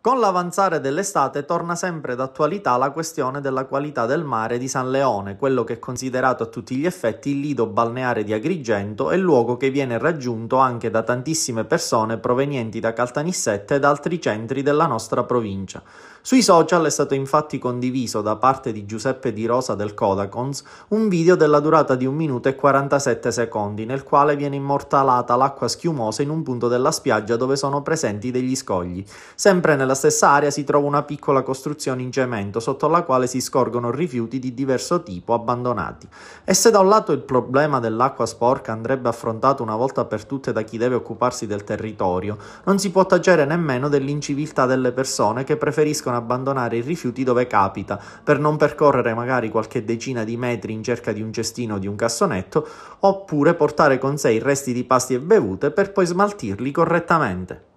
Con l'avanzare dell'estate torna sempre d'attualità la questione della qualità del mare di San Leone, quello che è considerato a tutti gli effetti il lido balneare di Agrigento e luogo che viene raggiunto anche da tantissime persone provenienti da Caltanissetta da altri centri della nostra provincia. Sui social è stato infatti condiviso da parte di Giuseppe Di Rosa del Codacons un video della durata di 1 minuto e 47 secondi nel quale viene immortalata l'acqua schiumosa in un punto della spiaggia dove sono presenti degli scogli. Sempre nel nella stessa area si trova una piccola costruzione in cemento sotto la quale si scorgono rifiuti di diverso tipo abbandonati. E se da un lato il problema dell'acqua sporca andrebbe affrontato una volta per tutte da chi deve occuparsi del territorio, non si può tacere nemmeno dell'inciviltà delle persone che preferiscono abbandonare i rifiuti dove capita, per non percorrere magari qualche decina di metri in cerca di un cestino o di un cassonetto, oppure portare con sé i resti di pasti e bevute per poi smaltirli correttamente.